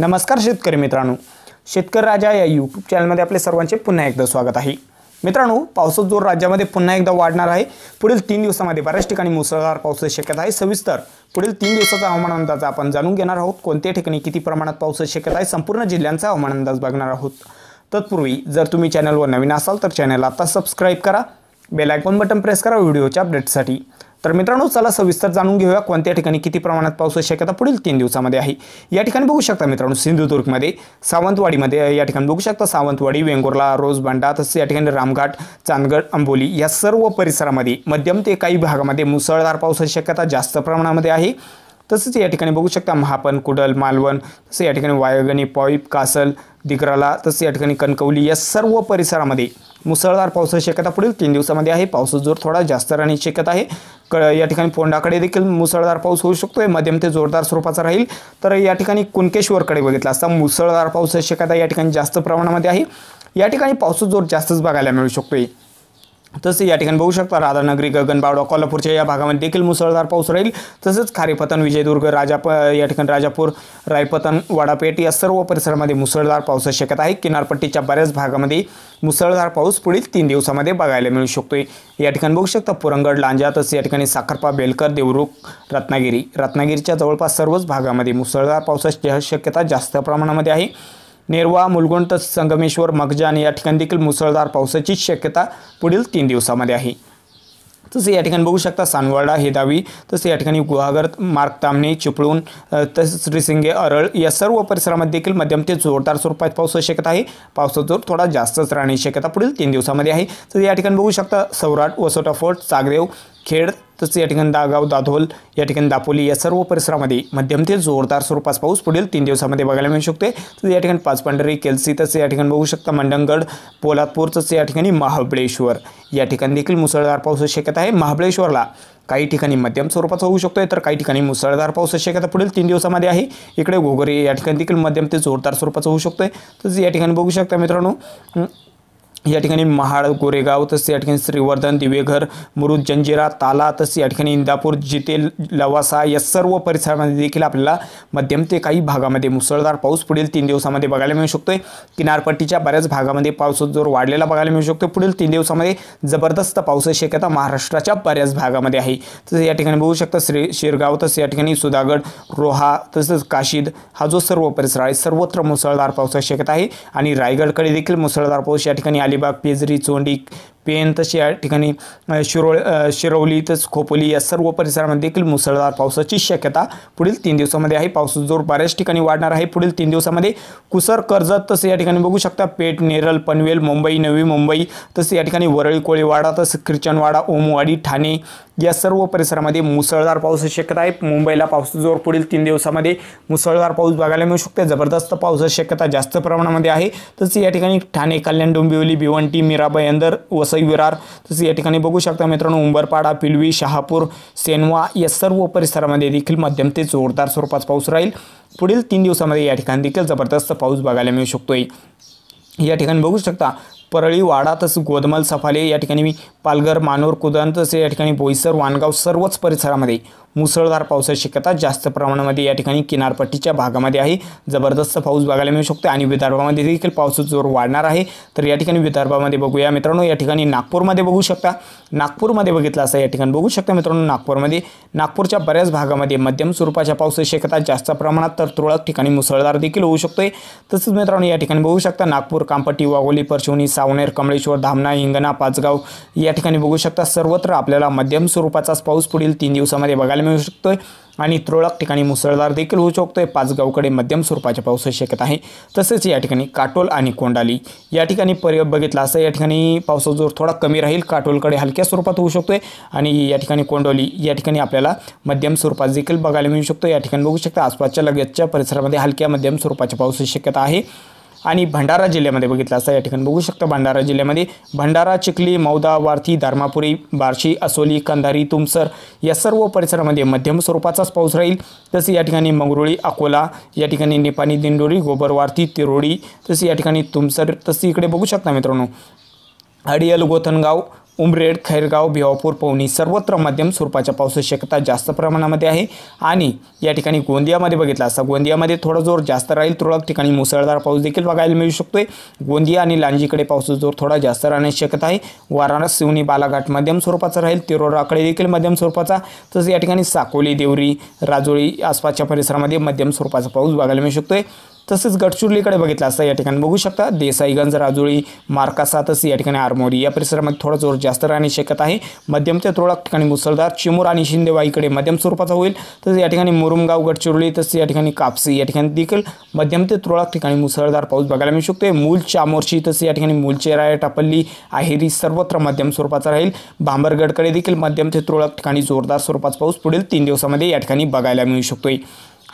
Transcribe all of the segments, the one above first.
नमस्कार शेतकरी मित्रांनो शेतकरी राजा या यूट्यूब चॅनलमध्ये आपले सर्वांचे पुन्हा एकदा स्वागत आहे मित्रांनो पावसाचा जोर राज्यामध्ये पुन्हा एकदा वाढणार आहे पुढील तीन दिवसामध्ये बऱ्याच ठिकाणी मुसळधार पावसाची शक्यता आहे सविस्तर पुढील तीन दिवसाचा हवामान अंदाज आपण जाणून घेणार आहोत कोणत्या ठिकाणी किती प्रमाणात पावसाची शक्यता आहे संपूर्ण जिल्ह्यांचा हवामान अंदाज बघणार आहोत तत्पूर्वी जर तुम्ही चॅनलवर नवीन असाल तर चॅनल आता सबस्क्राईब करा बेल आयकॉन बटन प्रेस करा व्हिडिओच्या अपडेटसाठी तर मित्रांनो चला सविस्तर जाणून घेऊया कोणत्या ठिकाणी किती प्रमाणात पावसाची शक्यता पुढील तीन दिवसामध्ये आहे या ठिकाणी बघू शकता मित्रांनो सिंधुदुर्गमध्ये सावंतवाडीमध्ये या ठिकाणी बघू शकता सावंतवाडी वेंगुर्ला रोजबांडा तसंच या ठिकाणी रामघाट चांदगड अंबोली या सर्व परिसरामध्ये मध्यम ते काही भागामध्ये मुसळधार पावसाची शक्यता जास्त प्रमाणामध्ये आहे तसंच या ठिकाणी बघू शकता महापन कुडल मालवण तसं या ठिकाणी वायगणी पॉईप कासल दिग्राला तसे या ठिकाणी कणकवली या सर्व परिसरामध्ये मुसळधार पावसाची शक्यता पुढील तीन दिवसामध्ये आहे पावसाचा जोर थोडा जास्त राहण्याची शक्यता आहे क या ठिकाणी फोंडाकडे देखील मुसळधार पाऊस होऊ शकतो आहे मध्यम ते जोरदार स्वरूपाचा राहील तर या ठिकाणी कुणकेश्वरकडे बघितला असता मुसळधार पाऊस शक्यता या ठिकाणी जास्त प्रमाणामध्ये आहे या ठिकाणी पावसाचा जोर जास्तच बघायला मिळू शकतो आहे तसेच या ठिकाणी बघू शकता राधानगरी गगनबावडा कोल्हापूरच्या या भागामध्ये देखील मुसळधार पाऊस राहील तसंच खारीपतन विजयदुर्ग राजा या ठिकाणी राजापूर रायपतन वाडापेठ या सर्व परिसरामध्ये मुसळधार पावसाची शक्यता आहे किनारपट्टीच्या बऱ्याच भागामध्ये मुसळधार पाऊस पुढील तीन दिवसामध्ये बघायला मिळू शकतो या ठिकाणी बघू शकता पुरंगड लांजा तसेच या ठिकाणी साखरपा बेलकर देवरुख रत्नागिरी रत्नागिरीच्या जवळपास सर्वच भागामध्ये मुसळधार पावसाची शक्यता जास्त प्रमाणामध्ये आहे नेरवा मुलगुंड तसंच संगमेश्वर मगजान या ठिकाणी देखील मुसळधार पावसाची शक्यता पुढील तीन दिवसामध्ये आहे तसे या ठिकाणी बघू शकता सानवाडा हेदावी तसे या ठिकाणी गुहागर मार्ग तामणे चिपळूण तसेच श्रीसिंगे अरळ या सर्व परिसरामध्ये देखील मध्यम ते जोरदार स्वरूपात पाऊस शक्यता आहे पावसाचा जोर थोडा जास्तच राहण्याची शक्यता पुढील तीन दिवसामध्ये आहे तर या ठिकाणी बघू शकता सौराट वसोटा फोर्ट चागदेव खेड तसंच या ठिकाणी दागाव दाधोल या ठिकाणी दापोली या सर्व परिसरामध्ये मध्यम ते जोरदार स्वरूपास पाऊस पुढील तीन दिवसामध्ये बघायला मिळू शकते तर या ठिकाणी पाचपांढरी केलसी तसं या ठिकाणी बघू शकता मंडणगड पोलादपूर तसं या ठिकाणी महाबळेश्वर या ठिकाणी देखील मुसळधार पाऊस शक्यता आहे महाबळेश्वरला काही ठिकाणी मध्यम स्वरूपाचा होऊ शकतोय तर काही ठिकाणी मुसळधार पाऊस शक्यता पुढील तीन दिवसामध्ये आहे इकडे घोगरे या ठिकाणी देखील मध्यम ते जोरदार स्वरूपाचा होऊ शकतोय तर या ठिकाणी बघू शकता मित्रांनो या ठिकाणी महाड गोरेगाव तसेच या ठिकाणी श्रीवर्धन दिवेघर मुरुद जंजिरा ताला तसेच या ठिकाणी इंदापूर जिथे लवासा या सर्व परिसरामध्ये देखील आपल्याला मध्यम ते काही भागामध्ये मुसळधार पाऊस पुढील तीन दिवसामध्ये बघायला मिळू शकतोय किनारपट्टीच्या बऱ्याच भागामध्ये पाऊस जोर वाढलेला बघायला मिळू शकतो पुढील तीन दिवसामध्ये जबरदस्त पाऊस शक्यता महाराष्ट्राच्या बऱ्याच भागामध्ये आहे तसेच या ठिकाणी बघू शकता श्री शिरगाव तसेच या ठिकाणी सुधागड रोहा तसंच काशीद हा जो सर्व परिसर आहे सर्वत्र मुसळधार पाऊस शक्यता आहे आणि रायगडकडे देखील मुसळधार पाऊस या ठिकाणी अलिबाग पेजरी चोन्डी पेन तसे या ठिकाणी शिरोळ शिरवली तसंच खोपोली या सर्व परिसरामध्ये देखील मुसळधार पावसाची शक्यता पुढील तीन दिवसामध्ये आहे पावसाचा जोर बऱ्याच ठिकाणी वाढणार आहे पुढील तीन दिवसामध्ये कुसर कर्जत तसे या ठिकाणी बघू शकता पेठ नेरल पनवेल मुंबई नवी मुंबई तसे या ठिकाणी वरळी कोळीवाडा तसं ख्रिचनवाडा ओमवाडी ठाणे या सर्व परिसरामध्ये मुसळधार पावसाची शक्यता आहे मुंबईला पावसाचा जोर पुढील तीन दिवसामध्ये मुसळधार पाऊस बघायला मिळू शकते जबरदस्त पावसाची शक्यता जास्त प्रमाणामध्ये आहे तसंच या ठिकाणी ठाणे कल्याण डोंबिवली भिवंटी मीराबाई अंदर वस वसई विरार तसेच या ठिकाणी बघू शकता मित्रांनो उंबरपाडा पिलवी शहापूर सेनवा या सर्व परिसरामध्ये देखील मध्यम ते जोरदार स्वरूपात पाऊस राहील पुढील तीन दिवसामध्ये या ठिकाणी देखील जबरदस्त पाऊस बघायला मिळू शकतोय या ठिकाणी बघू शकता परळी वाडा तसंच गोदमल सफाले या ठिकाणी मी पालघर मानोर कुदन तसेच या ठिकाणी बोईसर वानगाव सर्वच परिसरामध्ये मुसळधार पाऊस शक्यता जास्त प्रमाणामध्ये या ठिकाणी किनारपट्टीच्या भागामध्ये आहे जबरदस्त पाऊस बघायला मिळू शकतो आणि विदर्भामध्ये देखील पाऊस जोर वाढणार आहे तर या ठिकाणी विदर्भामध्ये बघूया मित्रांनो या ठिकाणी नागपूरमध्ये बघू शकता नागपूरमध्ये बघितलं असं या ठिकाणी बघू शकता मित्रांनो नागपूरमध्ये नागपूरच्या बऱ्याच भागामध्ये मध्यम स्वरूपाच्या पावसाची शक्यता जास्त प्रमाणात तर तुरळक ठिकाणी मुसळधार देखील होऊ शकतोय तसंच मित्रांनो या ठिकाणी बघू शकता नागपूर कामपट्टी वाघोली परशवनी सावनेर कमळेश्वर धामणा हिंगणा पाचगाव या ठिकाणी बघू शकता सर्वत्र आपल्याला मध्यम स्वरूपाचाच पाऊस पुढील तीन दिवसामध्ये बघायला मिळू शकतो आहे आणि तुरळक ठिकाणी मुसळधार देखील होऊ शकतो आहे पाचगावकडे मध्यम स्वरूपाच्या पावसाची शक्यता आहे तसेच या ठिकाणी काटोल आणि कोंडाली या ठिकाणी पर्य बघितला असं या ठिकाणी पावसाचा जोर थोडा कमी राहील काटोलकडे हलक्या स्वरूपात होऊ शकतो आणि या ठिकाणी कोंडोली या ठिकाणी आपल्याला मध्यम स्वरूपात देखील बघायला मिळू शकतो या ठिकाणी बघू शकतो आसपासच्या लगतच्या परिसरामध्ये हलक्या मध्यम स्वरूपाच्या पावसाची शक्यता आहे आणि भंडारा जिल्ह्यामध्ये बघितला असता या ठिकाणी बघू शकता भंडारा जिल्ह्यामध्ये भंडारा चिखली मौदा वारथी धर्मापुरी बार्शी असोली कंधारी तुमसर या सर्व परिसरामध्ये मध्यम स्वरूपाचाच पाऊस राहील तसे या ठिकाणी मंगरुळी अकोला या ठिकाणी निपाणी दिंडोरी गोबरवारती तिरोडी तसे या ठिकाणी तुमसर तसे इकडे बघू शकता मित्रांनो अडियल गोथनगाव उमरेड खैरगाव भिवापूर पवनी सर्वत्र मध्यम स्वरूपाच्या पावसाची शक्यता जास्त प्रमाणामध्ये आहे आणि या ठिकाणी गोंदियामध्ये बघितला असता गोंदियामध्ये थोडा जोर जास्त राहील तुरळक ठिकाणी मुसळधार पाऊस देखील बघायला मिळू शकतो आहे गोंदिया आणि लांजीकडे पावसाचा जोर थोडा जास्त राहण्याची शक्यता आहे वाराणस सिवनी बालाघाट मध्यम स्वरूपाचा राहील तिरोराकडे देखील मध्यम स्वरूपाचा तसंच या ठिकाणी साकोली देवरी राजोळी आसपासच्या परिसरामध्ये मध्यम स्वरूपाचा पाऊस बघायला मिळू शकतो आहे तसेच गडचिरोलीकडे बघितलं असता या ठिकाणी बघू शकता देसाईगंज राजुळी मार्कासातस या ठिकाणी आरमोरी या परिसरामध्ये थोडा जोर जास्त राहण्याची शक्यता आहे मध्यम ते तुरळक ठिकाणी मुसळधार चिमूर आणि शिंदेवाईकडे मध्यम स्वरूपाचा होईल तसेच या ठिकाणी मुरुमगाव गडचिरोली तसेच या ठिकाणी कापसी या ठिकाणी देखील मध्यम ते तुरळक ठिकाणी मुसळधार पाऊस बघायला मिळू शकतो मूल चामोर्शी तसेच या ठिकाणी मूलचेराय टापल्ली आहेरी सर्वत्र मध्यम स्वरूपाचा राहील भांबरगडकडे देखील मध्यम ते तुरळक ठिकाणी जोरदार स्वरूपाचा पाऊस पुढील तीन दिवसामध्ये या ठिकाणी बघायला मिळू शकतोय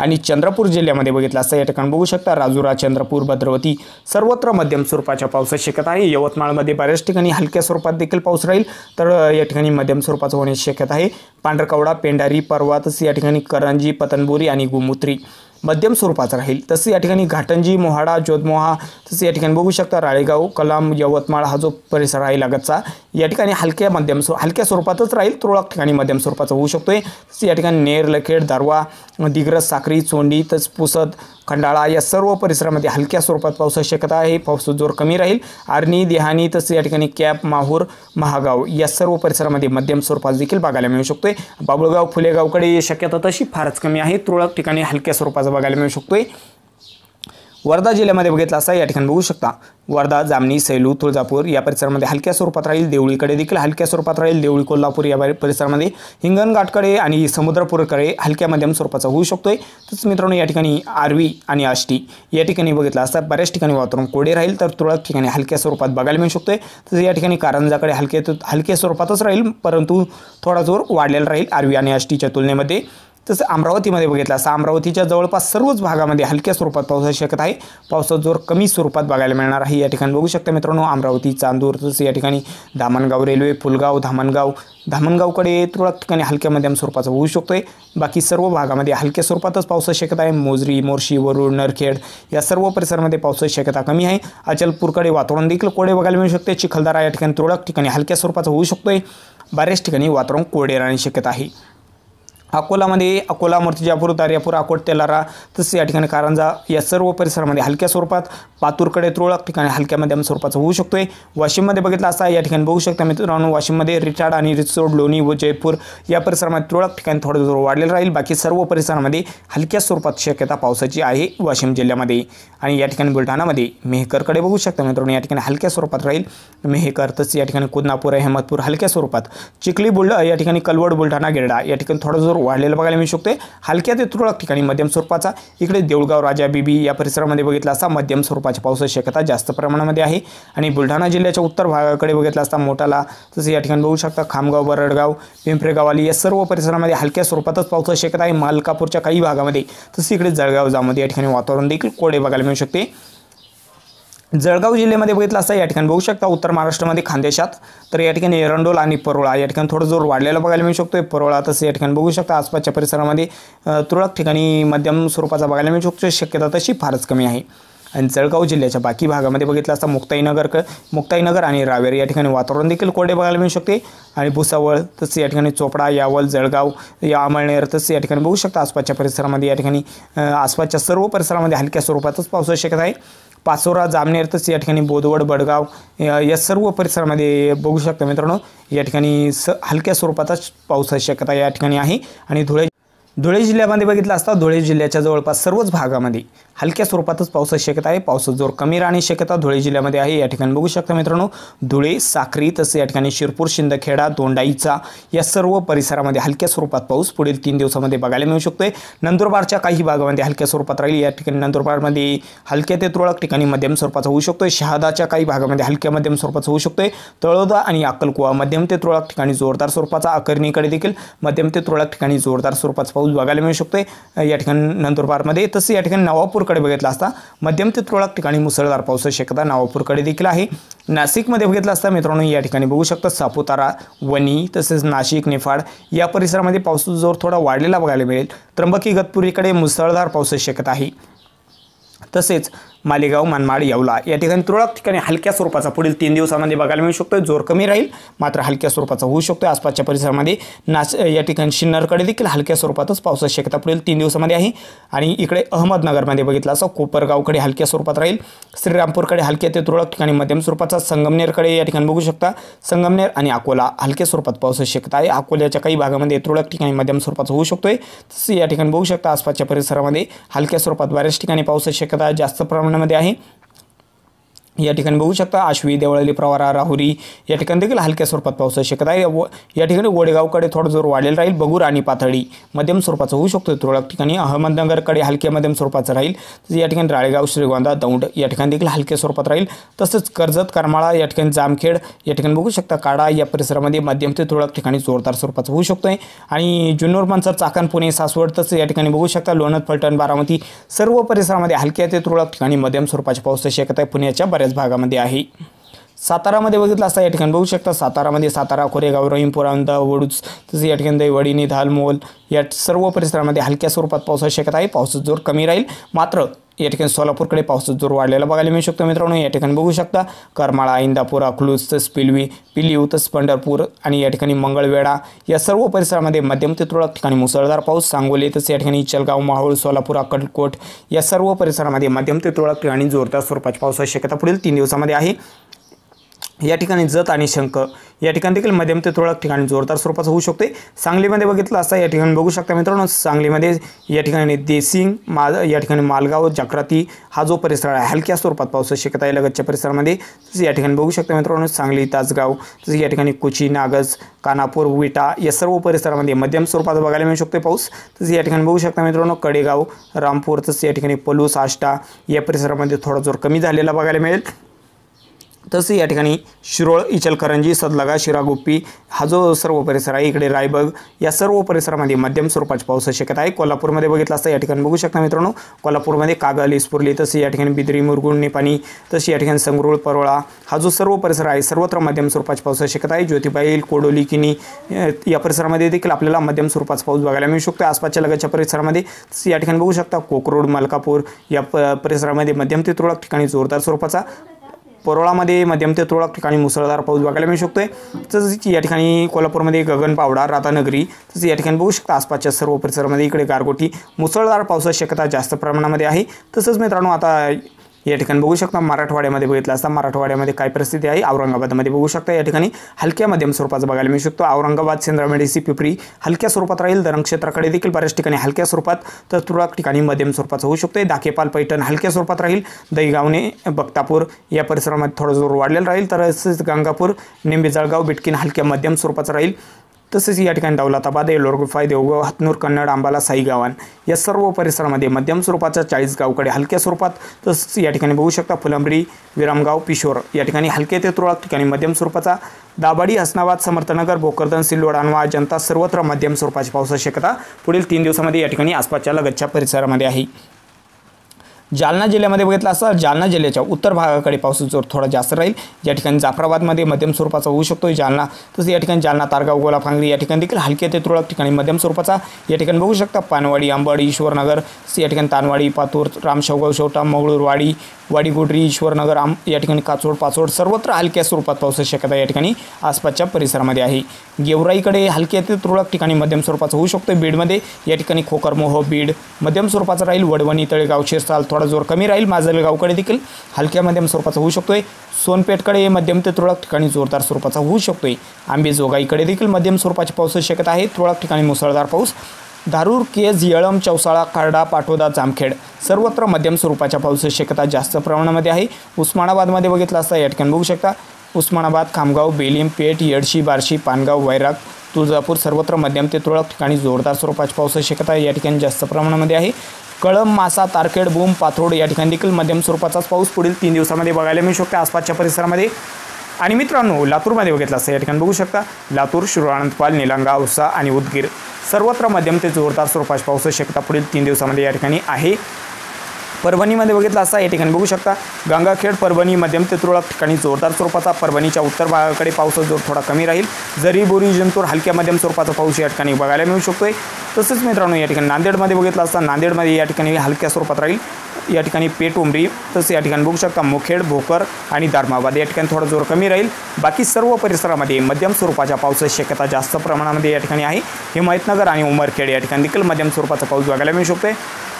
आणि चंद्रपूर जिल्ह्यामध्ये बघितलं असता या ठिकाणी बघू शकता राजुरा चंद्रपूर भद्रवती सर्वत्र मध्यम स्वरूपाच्या पावसाची शक्यता आहे यवतमाळमध्ये बऱ्याच ठिकाणी हलक्या स्वरूपात देखील पाऊस राहील तर या ठिकाणी मध्यम स्वरूपाचा होण्याची शक्यता आहे पांढरकवडा पेंढारी पर्वा या ठिकाणी करंजी पतनबोरी आणि गोमूत्री मध्यम स्वरूपाचा राहील तसं या ठिकाणी घाटंजी मोहाडा जोधमोहा तसं या ठिकाणी बघू शकता राळेगाव कलाम यवतमाळ हा जो परिसर आहे लगतचा या ठिकाणी हलक्या मध्यम स्वरूप हलक्या स्वरूपातच राहील तुरळक ठिकाणी मध्यम स्वरूपाचा होऊ शकतो आहे तसं या ठिकाणी नेर लखेड दारवा दिग्रज साखरी चोंडी तस पुसत खंडाळा या सर्व परिसरामध्ये हलक्या स्वरूपात पावसाची शक्यता आहे पावसाचा जोर कमी राहील आर्णी देहाणी तसेच या ठिकाणी कॅप माहूर महागाव या सर्व परिसरामध्ये मध्यम स्वरूपात देखील बघायला मिळू शकतोय बाबुळगाव फुलेगावकडे शक्यता तशी फारच कमी आहे तुरळक ठिकाणी हलक्या स्वरूपाचा बघायला मिळू शकतोय वर्धा जिल्ह्यामध्ये बघितला असता या ठिकाणी बघू शकता वर्धा जामनी सैलू तुळजापूर या परिसरामध्ये हलक्या स्वरूपात राहील देवळीकडे देखील हलक्या स्वरूपात राहील देवळी कोल्हापूर या परिसरामध्ये हिंगणघाटकडे आणि समुद्रपूरकडे हलक्या मध्यम स्वरूपाचा होऊ शकतोय तसंच मित्रांनो या ठिकाणी आरवी आणि आष्टी या ठिकाणी बघितला असता बऱ्याच ठिकाणी वातावरण कोडे राहील तर तुरळक ठिकाणी हलक्या स्वरूपात बघायला मिळू शकतोय तसंच या ठिकाणी कारंजाकडे हलके हलक्या स्वरूपातच राहील परंतु थोडा जोर वाढलेला राहील आरवी आणि आष्टीच्या तुलनेमध्ये तसं अमरावतीमध्ये बघितलं असं अमरावतीच्या जवळपास सर्वच भागामध्ये हलक्या स्वरूपात पाऊस असू शकत आहे पावसाचा जोर कमी स्वरूपात बघायला मिळणार आहे या ठिकाणी बघू शकता मित्रांनो अमरावती चांदूर तसं या ठिकाणी धामणगाव रेल्वे फुलगाव धामणगाव धामणगावकडे तुरळक ठिकाणी हलक्या मध्यम स्वरूपाचा होऊ शकतो आहे बाकी सर्व भागामध्ये हलक्या स्वरूपातच पावसाची शकत आहे मोजरी मोर्शी वरुड नरखेड या सर्व परिसरामध्ये पावसाची शक्यता कमी आहे अचलपूरकडे वातावरण देखील कोडे बघायला मिळू शकते चिखलदारा या ठिकाणी तुरळक ठिकाणी हलक्या स्वरूपाचा होऊ शकतो आहे बऱ्याच ठिकाणी वातावरण कोरडे राहण्याची शक्यता आहे अकोलामध्ये अकोला मूर्तिजापूर दारियापूर अकोट तेलारा तसेच या ठिकाणी कारंजा या सर्व परिसरामध्ये हलक्या स्वरूपात पातूरकडे तुरळक ठिकाणी हलक्या मध्यम स्वरूपाचं होऊ शकतो आहे वाशिममध्ये बघितलं असता या ठिकाणी बघू शकता मित्रांनो वाशिममध्ये रिटाड आणि रिसोड लोणी व जयपूर या परिसरामध्ये तुरळक ठिकाणी थोडं जोर वाढलेलं राहील बाकी सर्व परिसरामध्ये हलक्या स्वरूपात शक्यता पावसाची आहे वाशिम जिल्ह्यामध्ये आणि या ठिकाणी बुलढाणामध्ये मेहकरकडे बघू शकता मित्रांनो या ठिकाणी हलक्या स्वरूपात राहील मेहकर तसेच या ठिकाणी कोदनापूर अहमदपूर हलक्या स्वरूपात चिखली बुलढा या ठिकाणी कलवड बुलढाणा गिरडा या ठिकाणी थोडं जोर वाढलेलं बघायला मिळू शकते हलक्या ते तुरळक ठिकाणी मध्यम स्वरूपाचा इकडे देऊळगाव राजा बीबी या परिसरामध्ये बघितला असता मध्यम स्वरूपाची पावसाची शक्यता जास्त प्रमाणामध्ये आहे आणि बुलढाणा जिल्ह्याच्या उत्तर भागाकडे बघितला असता मोठाला तसं या ठिकाणी बघू शकता खामगाव बरडगाव पिंपरेगाव आली या सर्व परिसरामध्ये हलक्या स्वरूपातच पावसाची शक्यता आहे मालकापूरच्या काही भागामध्ये तसं इकडे जळगाव जामध्ये या ठिकाणी वातावरण देखील कोडे बघायला मिळू शकते जळगाव जिल्ह्यामध्ये बघितलं असता या ठिकाणी बघू शकता उत्तर महाराष्ट्रामध्ये खानदेशात तर या ठिकाणी एरंडोल आणि परोळा या ठिकाणी थोडं जोर वाढलेला बघायला मिळू शकतो परोळा तसं या ठिकाणी बघू शकता आसपासच्या परिसरामध्ये तुरळक ठिकाणी मध्यम स्वरूपाचा बघायला मिळू शकतो शक्यता तशी फारच कमी आहे आणि जळगाव जिल्ह्याच्या बाकी भागामध्ये बघितलं असता मुक्ताईनगर क मुक्ताईनगर आणि रावेर या ठिकाणी वातावरण देखील कोरडे बघायला मिळू शकते आणि भुसावळ तसं या ठिकाणी चोपडा यावल जळगाव या अमळनेर तसं या ठिकाणी बघू शकता आसपासच्या परिसरामध्ये या ठिकाणी आसपासच्या सर्व परिसरामध्ये हलक्या स्वरूपातच पावसाची शक्यता आहे पाचोरा जामनेर या ठिकाणी बोदवड बडगाव या सर्व परिसरामध्ये बघू शकता मित्रांनो या ठिकाणी स हलक्या स्वरूपाचाच पावसाची शक्यता या ठिकाणी आहे आणि धुळे धुळे जिल्ह्यामध्ये बघितलं असता धुळे जिल्ह्याच्या जवळपास सर्वच भागामध्ये हलक्या स्वरूपातच पावसाची शक्यता आहे पावसाचा जोर कमी राहण्याची शक्यता धुळे जिल्ह्यामध्ये आहे या ठिकाणी बघू शकता मित्रांनो धुळे साखरी तसे या ठिकाणी शिरपूर शिंदखेडा दोंडाईचा या सर्व परिसरामध्ये हलक्या स्वरूपात पाऊस पुढील तीन दिवसामध्ये बघायला मिळू शकतोय नंदुरबारच्या काही भागामध्ये हलक्या स्वरूपात राहील या ठिकाणी नंदुरबारमध्ये हलक्या ते तुरळक ठिकाणी मध्यम स्वरूपाचा होऊ शकतोय शहादाच्या काही भागामध्ये हलक्या मध्यम स्वरूपाचा होऊ शकतोय तळोदा आणि अक्कलकुवा मध्यम ते तुरळक ठिकाणी जोरदार स्वरूपाचा अकरणीकडे देखील मध्यम ते तुरळक ठिकाणी जोरदार स्वरूपाचा पाऊस पाऊस बघायला मिळू शकतो या ठिकाणी नंदुरबारमध्ये तसं या ठिकाणी नवापूरकडे बघितला असता मध्यम ते तुरळक ठिकाणी मुसळधार पावसाची शक्यता नवापूरकडे देखील आहे नाशिकमध्ये बघितलं असता मित्रांनो या ठिकाणी बघू शकता सापुतारा वणी तसेच नाशिक निफाड या परिसरामध्ये पावसाचा जोर थोडा वाढलेला बघायला मिळेल त्र्यंबकी गतपुरीकडे मुसळधार पावसाची शक्यता आहे तसेच मालेगाव मनमाड येवला या ठिकाणी तुरळक ठिकाणी हलक्या स्वरूपाचा पुढील तीन दिवसामध्ये बघायला मिळू शकतो जोर कमी राहील मात्र हलक्या स्वरूपाचा होऊ शकतो आसपासच्या परिसरामध्ये नाश या ठिकाणी शिन्नरकडे देखील हलक्या स्वरूपातच पावसाची शक्यता पुढील तीन दिवसामध्ये आहे आणि इकडे अहमदनगरमध्ये बघितलं असं कोपरगावकडे हलक्या स्वरूपात राहील श्रीरामपूरकडे हलक्या ते तुरळक ठिकाणी मध्यम स्वरूपाचा संगमनेरकडे या ठिकाणी बघू शकता संगमनेर आणि अकोला हलक्या स्वरूपात पावसाची शक्यता आहे अकोल्याच्या काही भागामध्ये तुरळक ठिकाणी मध्यम स्वरूपाचा होऊ शकतोय तसं या ठिकाणी बघू शकता आसपासच्या परिसरामध्ये हलक्या स्वरूपात बऱ्याच ठिकाणी पावसाची शक्यता जास्त प्रमाणात प्रकरणामध्ये आहे या ठिकाणी बघू शकता आश्वी देवळाली प्रवारा राहुरी या ठिकाणी देखील हलक्या स्वरूपात पावसाची शक्यता आहे व या ठिकाणी वडेगावकडे थोडं जोर वाढेल राहील बगूर आणि पाथडी मध्यम स्वरूपाचं होऊ शकतो तुरळक ठिकाणी अहमदनगरकडे हलक्या मध्यम स्वरूपाचं राहील या ठिकाणी राळेगाव श्रीगोंदा दौंड या ठिकाणी देखील हलक्या स्वरूपात राहील तसंच कर्जत करमाळा या ठिकाणी जामखेड या ठिकाणी बघू शकता काडा या परिसरामध्ये मध्यम ते तुरळक ठिकाणी जोरदार स्वरूपाचं होऊ शकतो आहे आणि जुन्नर मनसर चाकण पुणे सासवड तसं या ठिकाणी बघू शकता लोणत फलटण बारामती सर्व परिसरामध्ये हलक्या ते तुरळक ठिकाणी मध्यम स्वरूपाच्या पावसाची शक्यता आहे पुण्याच्या बऱ्याच बऱ्याच भागामध्ये आहे सातारामध्ये बघितलं असता या ठिकाणी बघू शकता सातारामध्ये सातारा कोरेगाव रहीमपूर वडूच तसे या ठिकाणी वडीने धालमोल या सर्व परिसरामध्ये हलक्या स्वरूपात पावसाची शक्यता आहे पावसाचा जोर कमी राहील मात्र या ठिकाणी सोलापूरकडे पावसाचा जोर वाढलेला बघायला मिळू शकतो मित्रांनो या ठिकाणी बघू शकता करमाळा इंदापूर अकलूज तस पिलवी पिलीव तस पंढरपूर आणि या ठिकाणी मंगळवेढा या सर्व परिसरामध्ये मध्यम ते तुरळक ठिकाणी मुसळधार पाऊस सांगोली तसेच या ठिकाणी चलगाव माहूळ सोलापूर अक्कलकोट या सर्व परिसरामध्ये मध्यम ते तुरळक ठिकाणी जोरदार स्वरूपाची पावसाची शक्यता पुढील तीन दिवसामध्ये आहे या ठिकाणी जत आणि शंख या ठिकाणी देखील मध्यम ते तुरळक ठिकाणी जोरदार स्वरूपाचं होऊ शकते सांगलीमध्ये बघितलं असता या ठिकाणी बघू शकता मित्रांनो सांगलीमध्ये या ठिकाणी देसिंग माल या ठिकाणी मालगाव जाक्राती हा जो परिसर आहे हलक्या स्वरूपात पाऊस शक्यता आहे लगतच्या परिसरामध्ये तसं या ठिकाणी बघू शकता मित्रांनो सांगली तासगाव तसं या ठिकाणी कुची नागज कानापूर विटा या सर्व परिसरामध्ये मध्यम स्वरूपात बघायला मिळू शकते पाऊस तसं या ठिकाणी बघू शकता मित्रांनो कडेगाव रामपूर तसंच या ठिकाणी पलूस आष्टा या परिसरामध्ये थोडा जोर कमी झालेला बघायला मिळेल तसं या ठिकाणी शिरोळ इचलकरंजी सदलगा शिरागुप्पी हा जो सर्व परिसर आहे इकडे रायबग या सर्व परिसरामध्ये मध्यम स्वरूपाची पाऊस शक्यता आहे कोल्हापूरमध्ये बघितलं असता या ठिकाणी बघू शकता मित्रांनो कोल्हापूरमध्ये कागल इस्पुर्ली तसे या ठिकाणी बिद्री मुरगुण निपाणी तशी या ठिकाणी संगरुळ परोळा हा जो सर्व परिसर आहे सर्वत्र मध्यम स्वरूपाची पाऊस शक्यता आहे ज्योतिबाईल कोडोली किनी या परिसरामध्ये देखील आपल्याला मध्यम स्वरूपाचा पाऊस बघायला मिळू शकतो आसपासच्या लगतच्या परिसरामध्ये या ठिकाणी बघू शकता कोकरोड मलकापूर या प परिसरामध्ये मध्यम ते तुरळक ठिकाणी जोरदार स्वरूपाचा परोळामध्ये मध्यम ते तुरळक ठिकाणी मुसळधार पाऊस बघायला मिळू शकतो आहे तसंच या ठिकाणी कोल्हापूरमध्ये गगन पावडा रातानगरी तसंच या ठिकाणी बघू शकता आसपासच्या सर्व परिसरामध्ये इकडे गारगोटी मुसळधार पावसाची शक्यता जास्त प्रमाणामध्ये आहे तसंच मित्रांनो आता या ठिकाणी बघू शकता मराठवाड्यामध्ये बघितलं असता मराठवाड्यामध्ये काय परिस्थिती आहे औरंगाबादमध्ये बघू शकता या ठिकाणी हलक्या मध्यम स्वरूपाचं बघायला मिळू शकतो औरंगाबाद सी पिपरी हलक्या स्वरूपात राहील धरण क्षेत्राकडे देखील बऱ्याच ठिकाणी हलक्या स्वरूपात तर तुरळक ठिकाणी मध्यम स्वरूपाचं होऊ शकतो दाखेपाल पैठण हलक्या स्वरूपात राहील दहीगावने बक्तापूर या परिसरामध्ये थोडं जोर वाढलेलं राहील तर गंगापूर निंबे जळगाव बिटकीन हलक्या मध्यम स्वरूपाचं राहील तसेच या ठिकाणी दौलताबाद येलोर गुफा देवगाव हातनूर कन्नड आंबाला साईगावान या सर्व परिसरामध्ये मध्यम स्वरूपाच्या चाळीस गावकडे हलक्या स्वरूपात तसंच या ठिकाणी बघू शकता फुलंबरी विरामगाव पिशोर या ठिकाणी हलके ते तुरळक ठिकाणी मध्यम स्वरूपाचा दाबाडी हसनाबाद समर्थनगर भोकरदन सिल्लोड अनवा जनता सर्वत्र मध्यम स्वरूपाची पावसाची शक्यता पुढील तीन दिवसामध्ये या ठिकाणी आसपासच्या लगतच्या परिसरामध्ये आहे जालना जिल्ह्यामध्ये बघितलं असं जालना जिल्ह्याच्या उत्तर भागाकडे पावसाचा जोर थोडा जास्त राहील या ठिकाणी जाफराबादमध्ये मध्यम स्वरूपाचा होऊ शकतो जालना तसं या ठिकाणी जालना तारगाव गोला फांगरी या ठिकाणी देखील हलके ते तुरळक ठिकाणी मध्यम स्वरूपाचा या ठिकाणी बघू शकता पानवाडी अंबाडी ईश्वरनगर या ठिकाणी तानवाडी पातूर रामशावगाव शेवटा वाडी वाडीगुडरी ईश्वरनगर आम या ठिकाणी काचोड पाचोड सर्वत्र हलक्या स्वरूपात पावसाची शक्यता या ठिकाणी आसपासच्या परिसरामध्ये आहे गेवराईकडे हलक्या ते तुरळक ठिकाणी मध्यम स्वरूपाचा होऊ शकतो बीडमध्ये या ठिकाणी खोकरमोह बीड मध्यम स्वरूपाचा राहील वडवणी तळेगाव शिरसाल थोडा जोर कमी राहील माजलगावकडे देखील हलक्या मध्यम स्वरूपाचा होऊ शकतो आहे सोनपेठकडे मध्यम ते तुरळक ठिकाणी जोरदार स्वरूपाचा होऊ शकतो आहे आंबेजोगाईकडे देखील मध्यम स्वरूपाची पावसाची शक्यता आहे तुरळक ठिकाणी मुसळधार पाऊस धारूर केज येळम चौसाळा खारडा पाटोदा जामखेड सर्वत्र मध्यम स्वरूपाच्या पावसाची शक्यता जास्त प्रमाणामध्ये आहे उस्मानाबादमध्ये बघितलं असता या ठिकाणी बघू शकता उस्मानाबाद खामगाव बेलिम पेठ येडशी बार्शी पानगाव वैराग तुळजापूर सर्वत्र मध्यम ते तुरळक ठिकाणी जोरदार स्वरूपाची पावसाची शक्यता या ठिकाणी जास्त प्रमाणामध्ये आहे कळंब मासा तारखेड बूम पाथोड या ठिकाणी देखील मध्यम स्वरूपाचाच पाऊस पुढील तीन दिवसामध्ये बघायला मिळू शकतो आसपासच्या परिसरामध्ये आणि मित्रांनो लातूरमध्ये बघितलं असं या ठिकाणी बघू शकता लातूर शिरोळानंदपाल निलंगा औसा आणि उदगीर सर्वत्र मध्यम ते जोरदार स्वरूपाची पाऊस शक्यता पुढील तीन दिवसामध्ये या ठिकाणी आहे परभणीमध्ये बघितलं असता या ठिकाणी बघू शकता गंगाखेड परभणी मध्यम ते तुरळक ठिकाणी जोरदार स्वरूपाचा परभणीच्या उत्तर भागाकडे पावसाचा जोर थोडा कमी राहील जरी बोरी जंतूर हलक्या मध्यम स्वरूपाचा पाऊस या ठिकाणी बघायला मिळू शकतोय तसंच मित्रांनो या ठिकाणी नांदेडमध्ये बघितलं असता नांदेडमध्ये या ठिकाणी हलक्या स्वरूपात राहील या ठिकाणी पेट उमरी तसं या ठिकाणी बघू शकता मुखेड भोकर आणि धर्माबाद या ठिकाणी थोडा जोर कमी राहील बाकी सर्व परिसरामध्ये मध्यम स्वरूपाच्या पावसाची शक्यता जास्त प्रमाणामध्ये या ठिकाणी आहे हिमायतनगर आणि उमरखेड या ठिकाणी देखील मध्यम स्वरूपाचा पाऊस बघायला मिळू शकतोय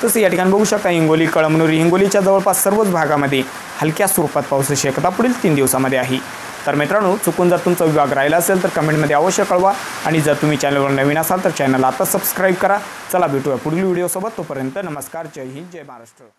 तसं या ठिकाणी बघू शकता हिंगोली कळमनुरी हिंगोलीच्या जवळपास सर्वच भागामध्ये हलक्या स्वरूपात पावसाची शक्यता पुढील तीन दिवसामध्ये आहे तर मित्रांनो चुकून जर तुमचा विभाग राहिला असेल तर कमेंटमध्ये अवश्य कळवा आणि जर तुम्ही चॅनलवर नवीन असाल तर चॅनल आता सबस्क्राईब करा चला भेटूया पुढील व्हिडिओसोबत तोपर्यंत नमस्कार जय हिंद जय महाराष्ट्र